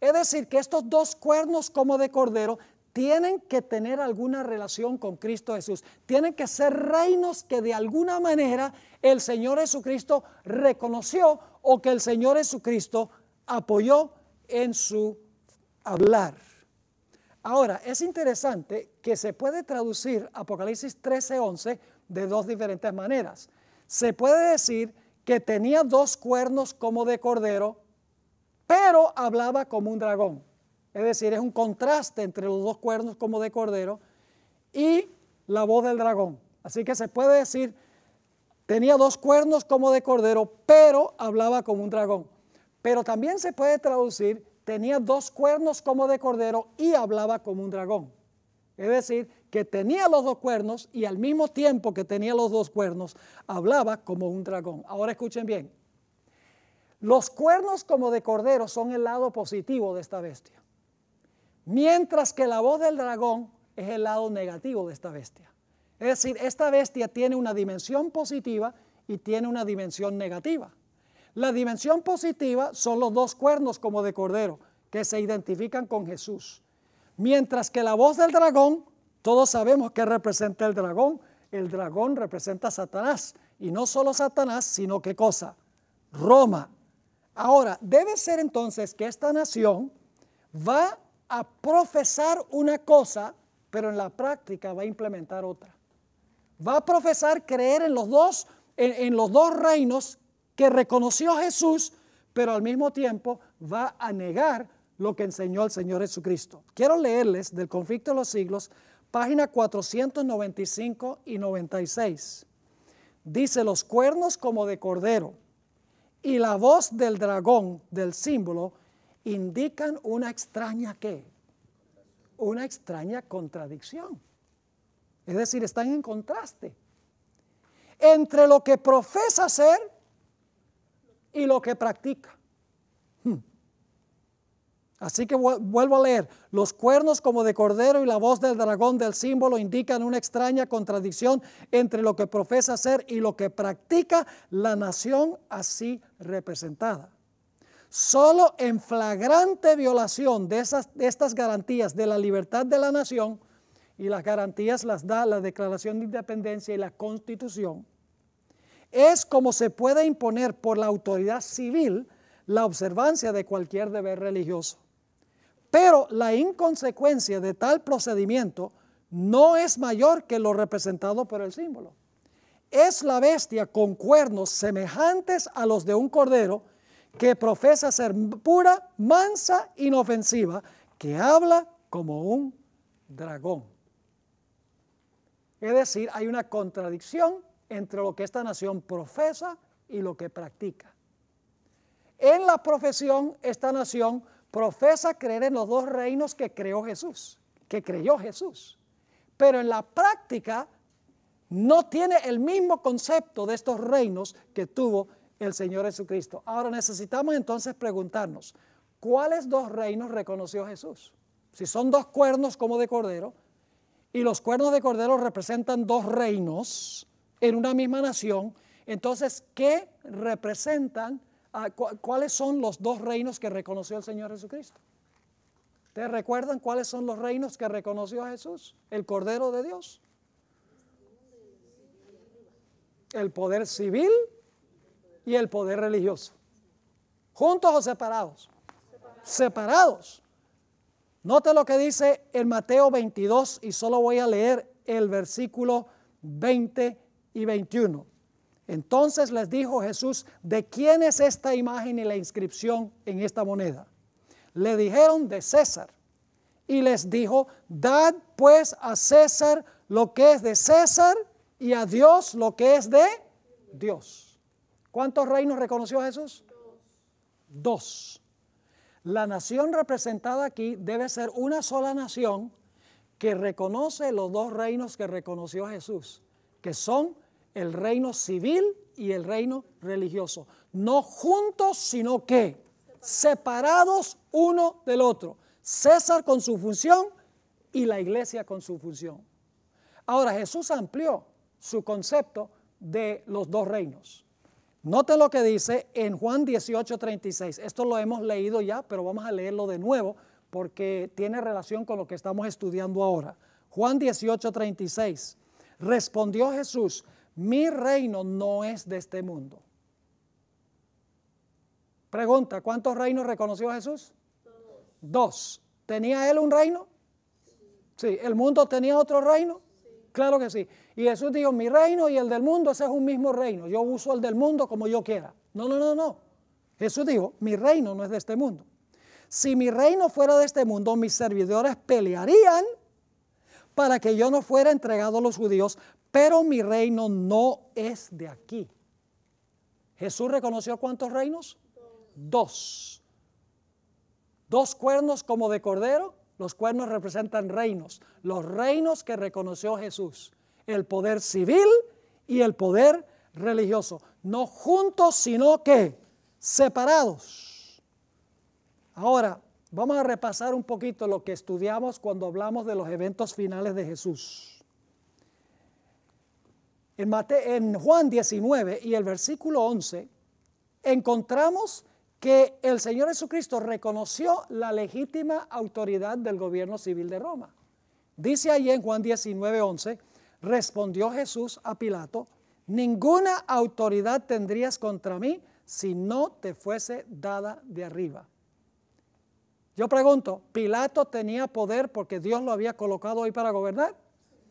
Es decir, que estos dos cuernos como de cordero tienen que tener alguna relación con Cristo Jesús. Tienen que ser reinos que de alguna manera el Señor Jesucristo reconoció o que el Señor Jesucristo apoyó en su hablar. Ahora, es interesante que se puede traducir Apocalipsis 13:11 de dos diferentes maneras. Se puede decir que tenía dos cuernos como de cordero pero hablaba como un dragón. Es decir, es un contraste entre los dos cuernos como de cordero y la voz del dragón. Así que se puede decir, tenía dos cuernos como de cordero, pero hablaba como un dragón. Pero también se puede traducir, tenía dos cuernos como de cordero y hablaba como un dragón. Es decir, que tenía los dos cuernos y al mismo tiempo que tenía los dos cuernos, hablaba como un dragón. Ahora escuchen bien, los cuernos como de cordero son el lado positivo de esta bestia, mientras que la voz del dragón es el lado negativo de esta bestia. Es decir, esta bestia tiene una dimensión positiva y tiene una dimensión negativa. La dimensión positiva son los dos cuernos como de cordero que se identifican con Jesús. Mientras que la voz del dragón, todos sabemos que representa el dragón. El dragón representa a Satanás. Y no solo Satanás, sino qué cosa? Roma, Ahora, debe ser entonces que esta nación va a profesar una cosa, pero en la práctica va a implementar otra. Va a profesar creer en los dos, en, los dos reinos que reconoció Jesús, pero al mismo tiempo va a negar lo que enseñó el Señor Jesucristo. Quiero leerles del conflicto de los siglos, página 495 y 96. Dice, los cuernos como de cordero y la voz del dragón del símbolo indican una extraña qué? Una extraña contradicción. Es decir, están en contraste entre lo que profesa ser y lo que practica. Así que vuelvo a leer, los cuernos como de cordero y la voz del dragón del símbolo indican una extraña contradicción entre lo que profesa ser y lo que practica la nación así representada. Solo en flagrante violación de, esas, estas garantías de la libertad de la nación, y las garantías las da la Declaración de Independencia y la Constitución, es como se puede imponer por la autoridad civil la observancia de cualquier deber religioso. Pero la inconsecuencia de tal procedimiento no es mayor que lo representado por el símbolo. Es la bestia con cuernos semejantes a los de un cordero que profesa ser pura, mansa, inofensiva, que habla como un dragón. Es decir, hay una contradicción entre lo que esta nación profesa y lo que practica. En la profesión, esta nación Profesa creer en los dos reinos que creó Jesús, que creyó Jesús. Pero en la práctica no tiene el mismo concepto de estos reinos que tuvo el Señor Jesucristo. Ahora necesitamos entonces preguntarnos, ¿cuáles dos reinos reconoció Jesús? Si son dos cuernos como de cordero, y los cuernos de cordero representan dos reinos en una misma nación, entonces, ¿qué representan Ah, ¿Cuáles son los dos reinos que reconoció el Señor Jesucristo? ¿Te recuerdan cuáles son los reinos que reconoció a Jesús? El Cordero de Dios. El poder civil y el poder religioso. ¿Juntos o separados? Separados. separados. Note lo que dice en Mateo 22 y solo voy a leer el versículo 20 y 21. Entonces les dijo Jesús, ¿de quién es esta imagen y la inscripción en esta moneda? Le dijeron de César. Y les dijo, dad pues a César lo que es de César y a Dios lo que es de Dios. ¿Cuántos reinos reconoció Jesús? Dos. La nación representada aquí debe ser una sola nación que reconoce los dos reinos que reconoció Jesús, que son el reino civil y el reino religioso. No juntos, sino que separados uno del otro. César con su función y la iglesia con su función. Ahora Jesús amplió su concepto de los dos reinos. Noten lo que dice en Juan 18, 36. Esto lo hemos leído ya, pero vamos a leerlo de nuevo porque tiene relación con lo que estamos estudiando ahora. Juan 18, 36. Respondió Jesús, mi reino no es de este mundo. Pregunta, ¿cuántos reinos reconoció Jesús? Dos. ¿Tenía él un reino? Sí. ¿El mundo tenía otro reino? Claro que sí. Y Jesús dijo, mi reino y el del mundo, ese es un mismo reino. Yo uso el del mundo como yo quiera. No, no, no, no. Jesús dijo, mi reino no es de este mundo. Si mi reino fuera de este mundo, mis servidores pelearían para que yo no fuera entregado a los judíos, pero mi reino no es de aquí. Jesús reconoció cuántos reinos? Dos. Dos cuernos como de cordero. Los cuernos representan reinos. Los reinos que reconoció Jesús. El poder civil y el poder religioso. No juntos, sino que separados. Ahora, Vamos a repasar un poquito lo que estudiamos cuando hablamos de los eventos finales de Jesús. En, Juan 19 y el versículo 11 encontramos que el Señor Jesucristo reconoció la legítima autoridad del gobierno civil de Roma. Dice ahí en Juan 19, 11, respondió Jesús a Pilato, ninguna autoridad tendrías contra mí si no te fuese dada de arriba. Yo pregunto, ¿Pilato tenía poder porque Dios lo había colocado ahí para gobernar?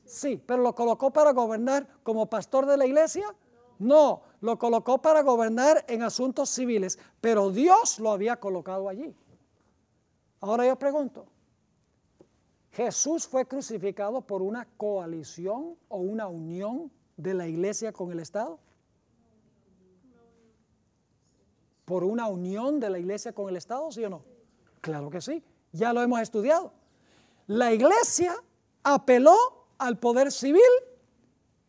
Sí, pero lo colocó para gobernar como pastor de la iglesia? No, lo colocó para gobernar en asuntos civiles, pero Dios lo había colocado allí. Ahora yo pregunto, ¿Jesús fue crucificado por una coalición o una unión de la iglesia con el Estado? ¿Por una unión de la iglesia con el Estado, sí o no? Claro que sí, ya lo hemos estudiado. La iglesia apeló al poder civil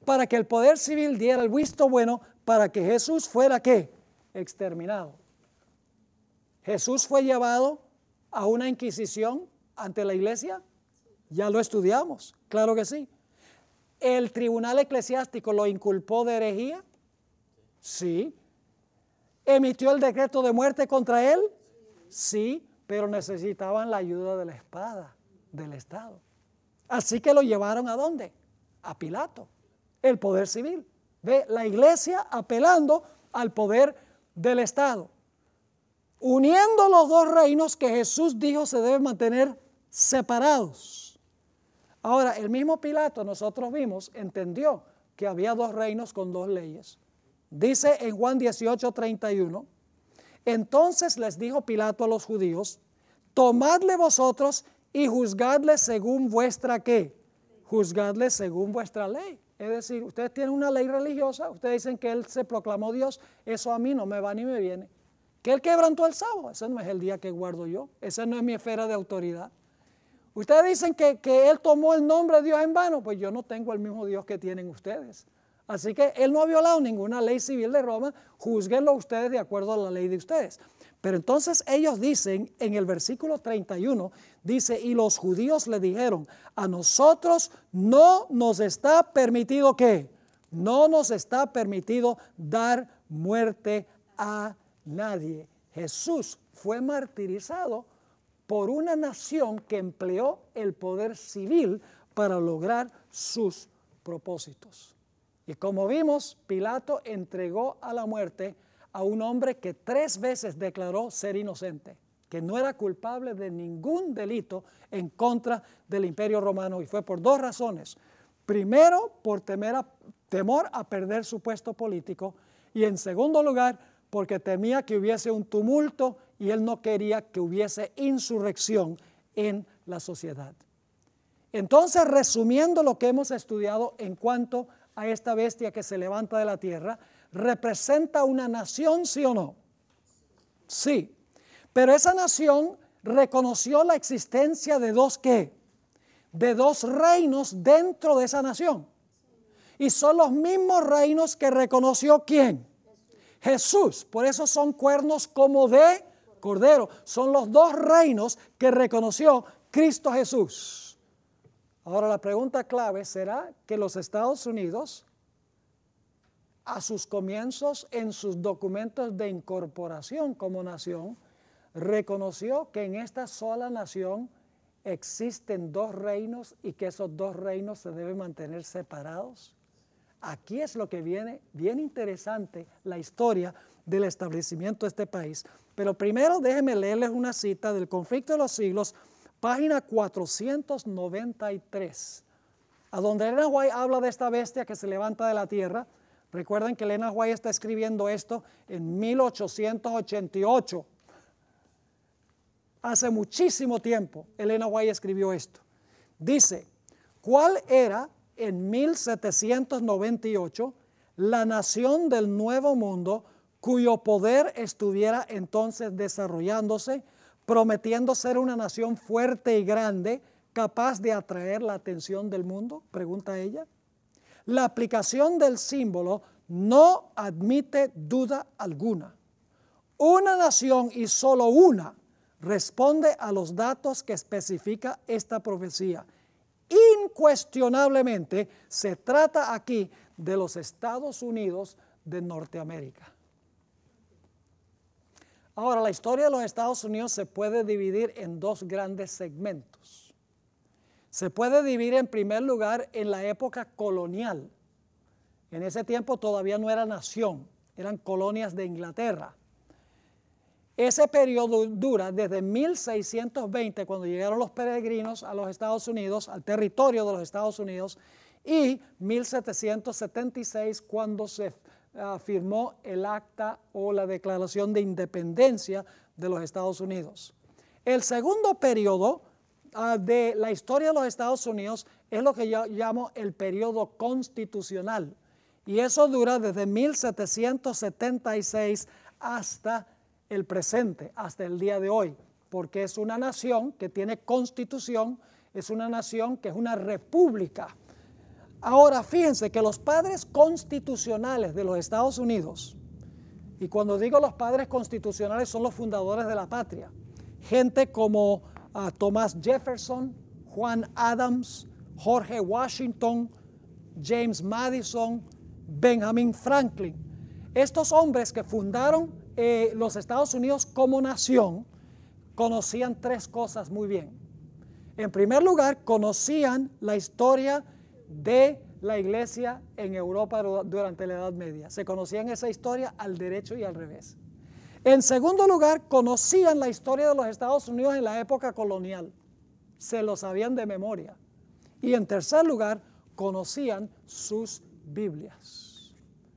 para que el poder civil diera el visto bueno para que Jesús fuera qué? Exterminado. Jesús fue llevado a una inquisición ante la iglesia. Ya lo estudiamos, claro que sí. ¿El tribunal eclesiástico lo inculpó de herejía? Sí. ¿Emitió el decreto de muerte contra él? Sí pero necesitaban la ayuda de la espada del Estado. Así que lo llevaron a dónde? A Pilato, el poder civil. de la iglesia apelando al poder del Estado, uniendo los dos reinos que Jesús dijo se deben mantener separados. Ahora, el mismo Pilato, nosotros vimos, entendió que había dos reinos con dos leyes. Dice en Juan 18, 31, entonces les dijo Pilato a los judíos, tomadle vosotros y juzgadle según vuestra qué, juzgadle según vuestra ley. Es decir, ustedes tienen una ley religiosa, ustedes dicen que Él se proclamó Dios, eso a mí no me va ni me viene. Que Él quebrantó el sábado, ese no es el día que guardo yo, esa no es mi esfera de autoridad. Ustedes dicen que, que Él tomó el nombre de Dios en vano, pues yo no tengo el mismo Dios que tienen ustedes. Así que él no ha violado ninguna ley civil de Roma, juzguenlo ustedes de acuerdo a la ley de ustedes. Pero entonces ellos dicen, en el versículo 31, dice, y los judíos le dijeron, a nosotros no nos está permitido que, no nos está permitido dar muerte a nadie. Jesús fue martirizado por una nación que empleó el poder civil para lograr sus propósitos. Y como vimos, Pilato entregó a la muerte a un hombre que tres veces declaró ser inocente, que no era culpable de ningún delito en contra del imperio romano. Y fue por dos razones. Primero, por temer temor a perder su puesto político. Y en segundo lugar, porque temía que hubiese un tumulto y él no quería que hubiese insurrección en la sociedad. Entonces, resumiendo lo que hemos estudiado en cuanto a esta bestia que se levanta de la tierra, representa una nación, sí o no? Sí. Pero esa nación reconoció la existencia de dos qué? De dos reinos dentro de esa nación. Y son los mismos reinos que reconoció quién? Jesús. Por eso son cuernos como de cordero. Son los dos reinos que reconoció Cristo Jesús. Ahora la pregunta clave será que los Estados Unidos, a sus comienzos en sus documentos de incorporación como nación, reconoció que en esta sola nación existen dos reinos y que esos dos reinos se deben mantener separados. Aquí es lo que viene, bien interesante, la historia del establecimiento de este país. Pero primero déjenme leerles una cita del conflicto de los siglos página 493, a donde Elena White habla de esta bestia que se levanta de la tierra. Recuerden que Elena White está escribiendo esto en 1888. Hace muchísimo tiempo Elena White escribió esto. Dice, ¿cuál era en 1798 la nación del Nuevo Mundo cuyo poder estuviera entonces desarrollándose? prometiendo ser una nación fuerte y grande, capaz de atraer la atención del mundo? Pregunta ella. La aplicación del símbolo no admite duda alguna. Una nación y solo una responde a los datos que especifica esta profecía. Incuestionablemente se trata aquí de los Estados Unidos de Norteamérica. Ahora, la historia de los Estados Unidos se puede dividir en dos grandes segmentos. Se puede dividir en primer lugar en la época colonial. En ese tiempo todavía no era nación, eran colonias de Inglaterra. Ese periodo dura desde 1620, cuando llegaron los peregrinos a los Estados Unidos, al territorio de los Estados Unidos, y 1776, cuando se firmó el acta o la declaración de independencia de los Estados Unidos. El segundo periodo ah, de la historia de los Estados Unidos es lo que yo llamo el periodo constitucional. Y eso dura desde 1776 hasta el presente, hasta el día de hoy, porque es una nación que tiene constitución, es una nación que es una república Ahora, fíjense que los padres constitucionales de los Estados Unidos, y cuando digo los padres constitucionales son los fundadores de la patria, gente como ah, Thomas Jefferson, Juan Adams, Jorge Washington, James Madison, Benjamin Franklin. Estos hombres que fundaron eh, los Estados Unidos como nación conocían tres cosas muy bien. En primer lugar, conocían la historia de la iglesia en Europa durante la Edad Media. Se conocían esa historia al derecho y al revés. En segundo lugar, conocían la historia de los Estados Unidos en la época colonial. Se lo sabían de memoria. Y en tercer lugar, conocían sus Biblias.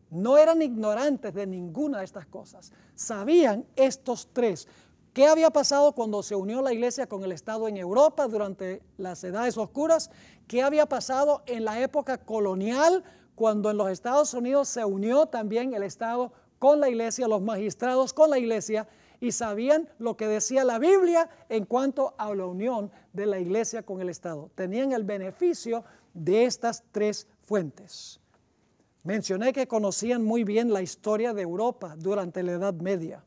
No eran ignorantes de ninguna de estas cosas. Sabían estos tres, ¿Qué había pasado cuando se unió la iglesia con el Estado en Europa durante las edades oscuras? ¿Qué había pasado en la época colonial cuando en los Estados Unidos se unió también el Estado con la iglesia, los magistrados con la iglesia? y sabían lo que decía la Biblia en cuanto a la unión de la iglesia con el Estado. Tenían el beneficio de estas tres fuentes. Mencioné que conocían muy bien la historia de Europa durante la Edad Media.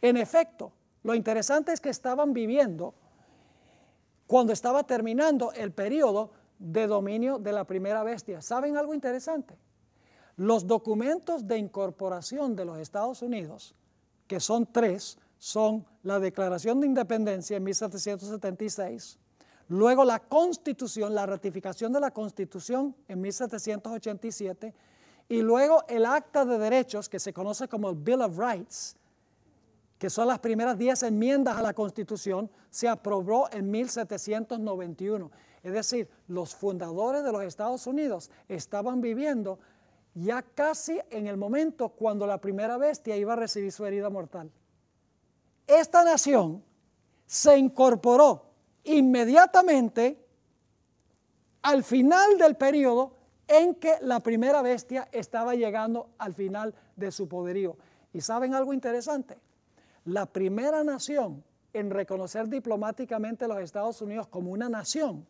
En efecto, lo interesante es que estaban viviendo cuando estaba terminando el periodo de dominio de la primera bestia. ¿Saben algo interesante? Los documentos de incorporación de los Estados Unidos, que son tres, son la Declaración de Independencia en 1776, luego la Constitución, la ratificación de la Constitución en 1787, y luego el Acta de Derechos, que se conoce como el Bill of Rights, que son las primeras 10 enmiendas a la Constitución, se aprobó en 1791. Es decir, los fundadores de los Estados Unidos estaban viviendo ya casi en el momento cuando la primera bestia iba a recibir su herida mortal. Esta nación se incorporó inmediatamente al final del periodo en que la primera bestia estaba llegando al final de su poderío. Y saben algo interesante, la primera nación en reconocer diplomáticamente a los Estados Unidos como una nación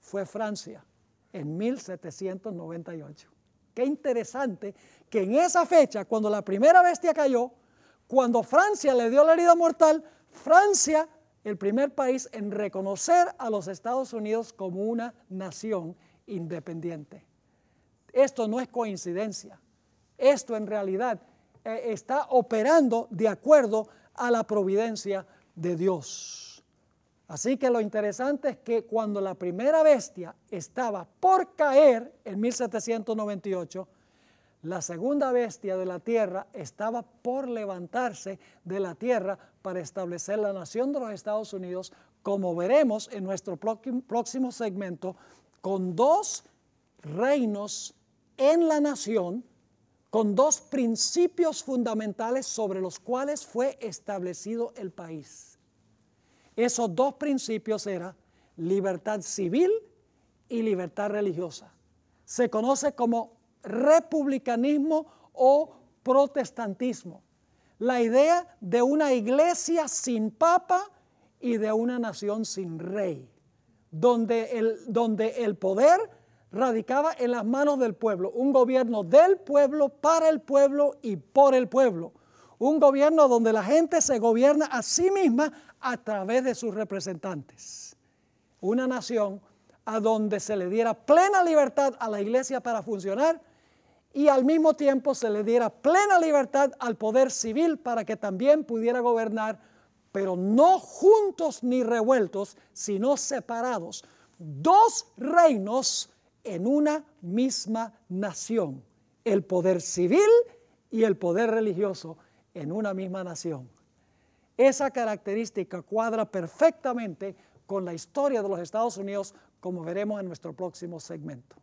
fue Francia en 1798. Qué interesante que en esa fecha, cuando la primera bestia cayó, cuando Francia le dio la herida mortal, Francia, el primer país en reconocer a los Estados Unidos como una nación independiente. Esto no es coincidencia. Esto en realidad eh, está operando de acuerdo a la providencia de Dios. Así que lo interesante es que cuando la primera bestia estaba por caer en 1798, la segunda bestia de la tierra estaba por levantarse de la tierra para establecer la nación de los Estados Unidos, como veremos en nuestro próximo segmento, con dos reinos en la nación con dos principios fundamentales sobre los cuales fue establecido el país. Esos dos principios eran libertad civil y libertad religiosa. Se conoce como republicanismo o protestantismo. La idea de una iglesia sin papa y de una nación sin rey, donde el, donde el poder radicaba en las manos del pueblo, un gobierno del pueblo, para el pueblo y por el pueblo. Un gobierno donde la gente se gobierna a sí misma a través de sus representantes. Una nación a donde se le diera plena libertad a la iglesia para funcionar y al mismo tiempo se le diera plena libertad al poder civil para que también pudiera gobernar, pero no juntos ni revueltos, sino separados. Dos reinos en una misma nación. El poder civil y el poder religioso en una misma nación. Esa característica cuadra perfectamente con la historia de los Estados Unidos, como veremos en nuestro próximo segmento.